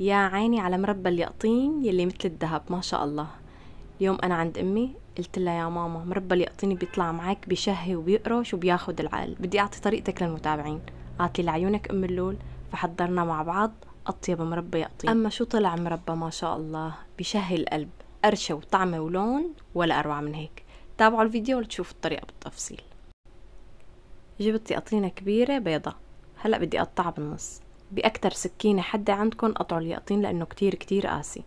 يا عيني على مربى اليقطين يلي مثل الذهب ما شاء الله اليوم أنا عند أمي قلت لها يا ماما مربى اليقطين بيطلع معك بشهي وبيقرش وبياخد العقل بدي أعطي طريقتك للمتابعين أعطي لعيونك أم اللول فحضرنا مع بعض أطيب مربى يقطين أما شو طلع مربى ما شاء الله بشهي القلب قرشة وطعمة ولون ولا أروع من هيك تابعوا الفيديو لتشوفوا الطريقة بالتفصيل جبت يقطينة كبيرة بيضة هلأ بدي أقطعها بالنص بأكتر سكينة حدة عندكم قطعوا اليقطين لأنه كتير كتير قاسي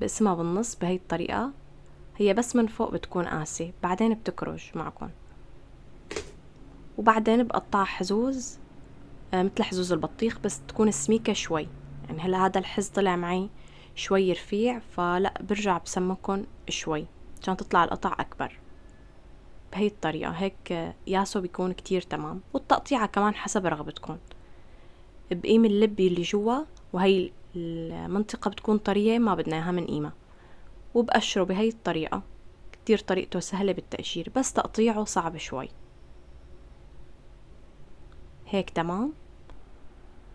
بقسمها بالنص بهي الطريقة هي بس من فوق بتكون قاسي بعدين بتكرج معكم وبعدين بقطع حزوز آه، مثل حزوز البطيخ بس تكون سميكة شوي يعني هلا هذا الحز طلع معي شوي رفيع فلا برجع بسمكن شوي عشان تطلع القطع أكبر بهي الطريقة هيك آه، ياسو بيكون كتير تمام والتقطيعة كمان حسب رغبتكم بقيم اللب اللي جوا وهي المنطقة بتكون طرية ما بدنا اياها من قيمة وبقشره بهي الطريقة كتير طريقته سهلة بالتقشير بس تقطيعه صعب شوي هيك تمام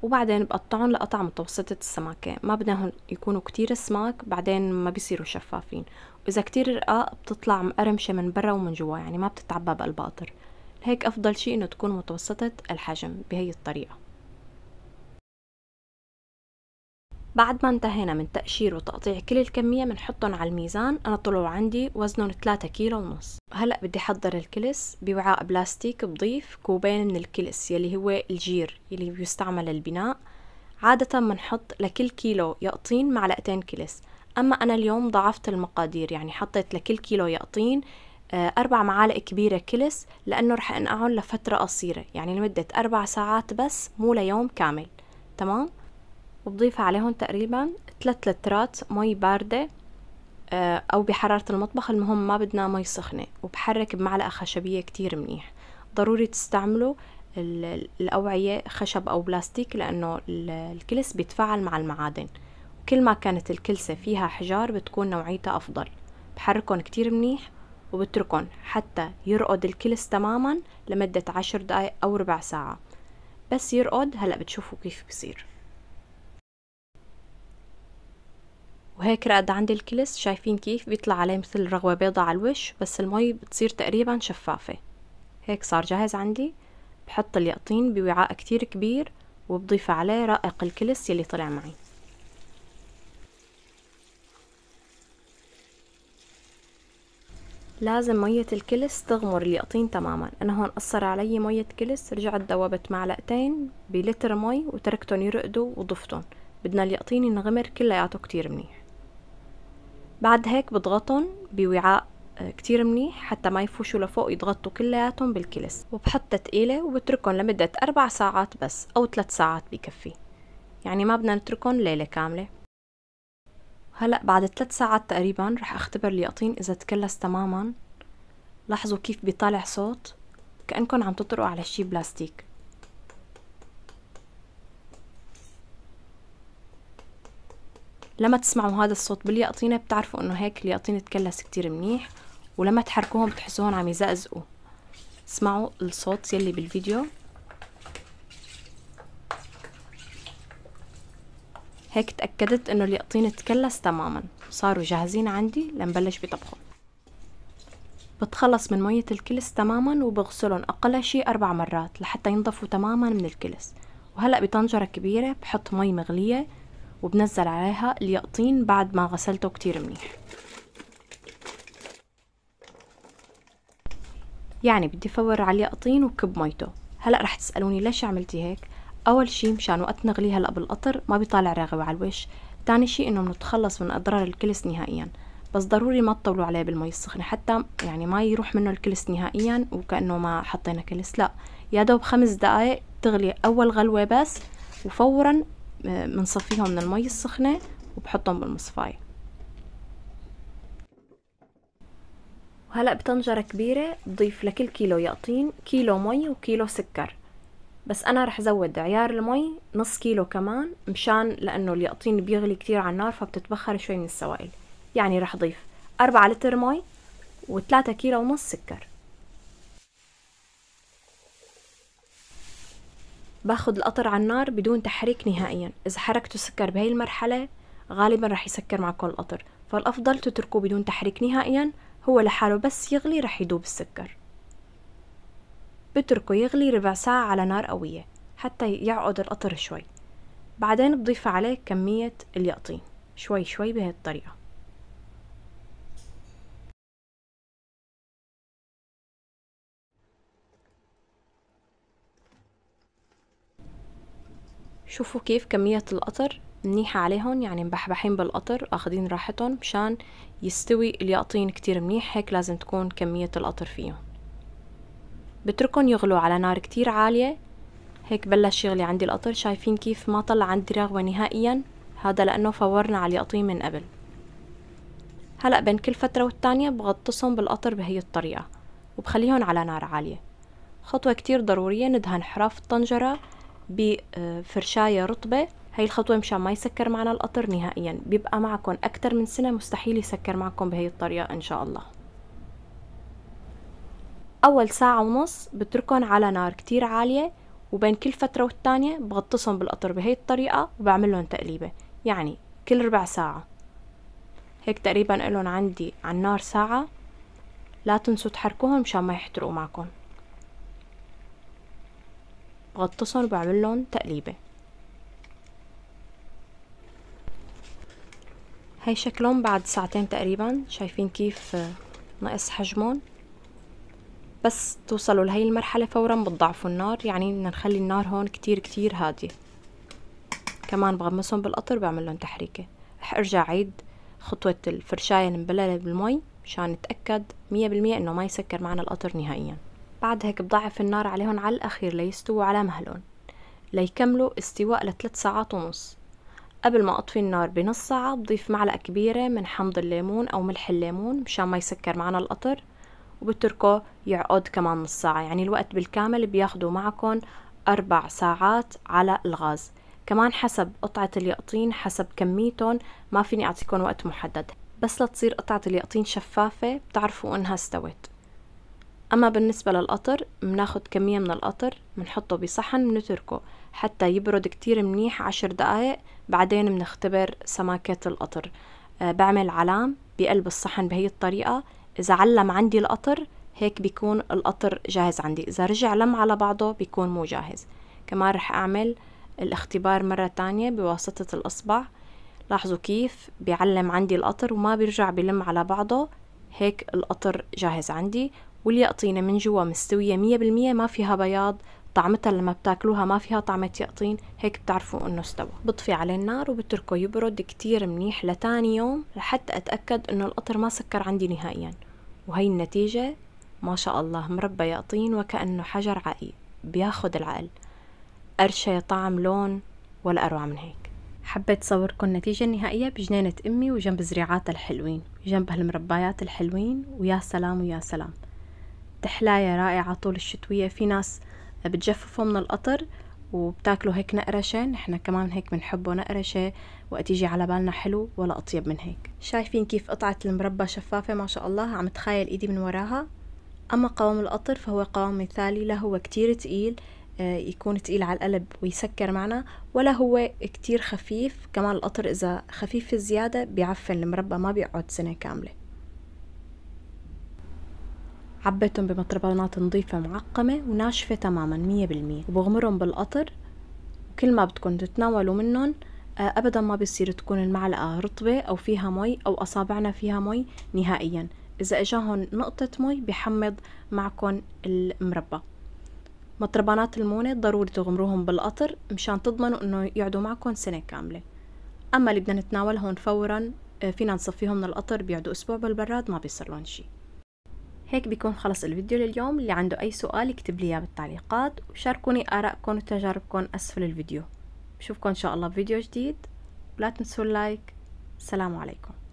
وبعدين بقطعهم لقطع متوسطة السمكة ما بدناهم يكونوا كتير سماك بعدين ما بيصيروا شفافين وإذا كتير رقاق بتطلع مقرمشة من برا ومن جوا يعني ما بتتعبى بالباطر هيك أفضل شيء إنه تكون متوسطة الحجم بهي الطريقة بعد ما انتهينا من تقشير وتقطيع كل الكمية بنحطهم على الميزان أنا طلعوا عندي وزنهم 3 كيلو ونص هلأ بدي أحضر الكلس بوعاء بلاستيك بضيف كوبين من الكلس يلي هو الجير يلي بيستعمل للبناء عادة بنحط لكل كيلو يقطين معلقتين كلس أما أنا اليوم ضعفت المقادير يعني حطيت لكل كيلو يقطين آه، أربع معالق كبيرة كلس لأنه رح أنقعهم لفترة قصيرة يعني لمدة أربع ساعات بس مو ليوم كامل تمام؟ وبضيف عليهم تقريبا 3 لترات مي باردة آه، أو بحرارة المطبخ المهم ما بدنا مي سخنة وبحرك بمعلقة خشبية كتير منيح ضروري تستعملوا الأوعية خشب أو بلاستيك لأنه الكلس بيتفاعل مع المعادن وكل ما كانت الكلسة فيها حجار بتكون نوعيتها أفضل بحركهم كتير منيح وبتركهم حتى يرقد الكلس تماما لمدة عشر دقايق أو ربع ساعة بس يرقد هلأ بتشوفوا كيف بصير وهيك رقد عندي الكلس شايفين كيف بيطلع عليه مثل رغوة بيضة على الوش بس المي بتصير تقريبا شفافة هيك صار جاهز عندي بحط اليقطين بوعاء كتير كبير وبضيف عليه رائق الكلس يلي طلع معي لازم مية الكلس تغمر اليقطين تماما أنا هون قصر علي مية كلس رجعت دوبت معلقتين بلتر مي وتركتهم يرقدوا وضفتهم بدنا اليقطين ينغمر كلياته كتير منيح بعد هيك بضغطهم بوعاء آه، كتير منيح حتى ما يفوشوا لفوق يضغطوا كلياتهم بالكلس وبحطة تقيلة وبتركهم لمدة أربع ساعات بس أو ثلاث ساعات بكفي يعني ما بدنا نتركهم ليلة كاملة هلأ بعد ثلاث ساعات تقريبا رح أختبر اليقطين إذا تكلس تماما لاحظوا كيف بيطالع صوت كأنكم عم تطرقوا على شي بلاستيك لما تسمعوا هذا الصوت باليقطينة بتعرفوا انه هيك اليقطينة تكلس كتير منيح ولما تحركوهم بتحسوهم عم يزقزقوا اسمعوا الصوت يلي بالفيديو هيك تأكدت انه اليقطين تكلس تماما صاروا جاهزين عندي لنبلش بطبخهم بتخلص من مية الكلس تماما وبغسلهم أقل شي أربع مرات لحتى ينضفوا تماما من الكلس وهلأ بطنجرة كبيرة بحط مي مغلية وبنزل عليها اليقطين بعد ما غسلته كتير منيح يعني بدي فور على اليقطين وكب ميته هلا رح تسالوني ليش عملتي هيك اول شي مشان وقت نغليه هلا بالقطر ما بيطالع رغوة على الوش تاني شي انه بنتخلص من اضرار الكلس نهائيا بس ضروري ما تطولوا عليه بالمي السخنه حتى يعني ما يروح منه الكلس نهائيا وكانه ما حطينا كلس لا يا دوب خمس دقائق تغلي اول غلوه بس وفورا بنصفيهم من المي السخنة وبحطهم بالمصفاية وهلأ بطنجرة كبيرة بضيف لكل كيلو يقطين كيلو مي وكيلو سكر بس أنا رح زود عيار المي نص كيلو كمان مشان لأنه اليقطين بيغلي كتير على النار فبتتبخر شوي من السوائل يعني رح ضيف أربعة لتر مي وثلاثة كيلو ونص سكر باخد القطر على النار بدون تحريك نهائيا إذا حركته سكر بهي المرحلة غالبا رح يسكر معكم القطر فالأفضل تتركوه بدون تحريك نهائيا هو لحاله بس يغلي رح يدوب السكر بتركه يغلي ربع ساعة على نار قوية حتى يعقد القطر شوي بعدين بضيف عليه كمية اليقطين شوي شوي بهالطريقة شوفوا كيف كمية القطر منيحة عليهم يعني مبحبحين بالقطر أخذين راحتهم مشان يستوي اليقطين كتير منيح هيك لازم تكون كمية القطر فيهم بتركهم يغلوا على نار كتير عالية هيك بلش يغلي عندي القطر شايفين كيف ما طلع عندي رغوة نهائيا هذا لأنه فورنا على اليقطين من قبل هلأ بين كل فترة والتانية بغطسهم بالقطر بهي الطريقة وبخليهم على نار عالية خطوة كتير ضرورية ندهن حرف الطنجرة بفرشاية رطبة هاي الخطوة مشان ما يسكر معنا القطر نهائيا بيبقى معكم أكتر من سنة مستحيل يسكر معكم بهي الطريقة إن شاء الله أول ساعة ونص بتركن على نار كتير عالية وبين كل فترة والتانية بغطسهم بالقطر بهي الطريقة وبعملهم تقليبة يعني كل ربع ساعة هيك تقريبا قلهم عندي على النار ساعة لا تنسوا تحركوهم مشان ما يحترقوا معكم بغطسهم وبعمل لهم تقليبة هاي شكلهم بعد ساعتين تقريبا شايفين كيف نقص حجمهم بس توصلوا لهي المرحلة فورا بتضعفوا النار يعني بدنا نخلي النار هون كتير كتير هادية كمان بغمسهم بالقطر بعمل لهم تحريكة رح ارجع عيد خطوة الفرشاية المبللة بالمي مشان نتأكد مية بالمية انه ما يسكر معنا القطر نهائياً بعد هيك بضعف النار عليهم على الأخير ليستووا على مهلهم ليكملوا استواء لثلاث ساعات ونص قبل ما أطفي النار بنص ساعة بضيف معلقة كبيرة من حمض الليمون أو ملح الليمون مشان ما يسكر معنا القطر وبتركه يعقد كمان نص ساعة يعني الوقت بالكامل بياخدوا معكم أربع ساعات على الغاز كمان حسب قطعة اليقطين حسب كميتهم ما فيني أعطيكم وقت محدد بس لتصير قطعة اليقطين شفافة بتعرفوا إنها استوت أما بالنسبة للقطر بناخد كمية من القطر بنحطه بصحن بنتركه حتى يبرد كتير منيح عشر دقايق بعدين بنختبر سماكة القطر أه بعمل علام بقلب الصحن بهي الطريقة إذا علم عندي القطر هيك بيكون القطر جاهز عندي إذا رجع لم على بعضه بيكون مو جاهز كمان رح أعمل الاختبار مرة تانية بواسطة الإصبع لاحظوا كيف بيعلم عندي القطر وما بيرجع بلم على بعضه هيك القطر جاهز عندي واليقطينة من جوا مستوية مية بالمية ما فيها بياض طعمتها لما بتاكلوها ما فيها طعمة يقطين هيك بتعرفوا انه استوى بطفي عليه النار وبتركه يبرد كتير منيح لتاني يوم لحتى اتأكد انه القطر ما سكر عندي نهائيا وهي النتيجة ما شاء الله مربى يقطين وكأنه حجر عقيق بياخد العقل قرشة طعم لون ولا أروع من هيك حبيت صوركم النتيجة النهائية بجنينة أمي وجنب زريعاتها الحلوين جنب هالمربايات الحلوين ويا سلام ويا سلام تحلاية رائعة طول الشتوية في ناس بتجففوا من القطر وبتاكلوا هيك نقرشة نحنا كمان هيك بنحبه نقرشة وقت يجي على بالنا حلو ولا أطيب من هيك شايفين كيف قطعة المربى شفافة ما شاء الله عم تخيل إيدي من وراها أما قوام القطر فهو قوام مثالي لا هو كتير تقيل آه، يكون تقيل على القلب ويسكر معنا ولا هو كتير خفيف كمان القطر إذا خفيف زيادة بيعفن المربى ما بيقعد سنة كاملة عبيتهم بمطربانات نظيفة معقمة وناشفة تماما مية بالمية وبغمرهم بالقطر وكل ما بدكم تتناولوا منهم آه، أبدا ما بيصير تكون المعلقة رطبة أو فيها مي أو أصابعنا فيها مي نهائيا إذا إجاهم نقطة مي بحمض معكم المربى مطربانات المونة ضروري تغمروهم بالقطر مشان تضمنوا إنه يقعدوا معكم سنة كاملة أما اللي بدنا نتناولهم فورا آه، فينا نصفيهم من القطر بيقعدوا أسبوع بالبراد ما بيصير لهم شي هيك بيكون خلص الفيديو لليوم اللي عنده أي سؤال يكتب لي إياه بالتعليقات وشاركوني آرائكم وتجاربكم أسفل الفيديو بشوفكم إن شاء الله بفيديو جديد ولا تنسوا اللايك السلام عليكم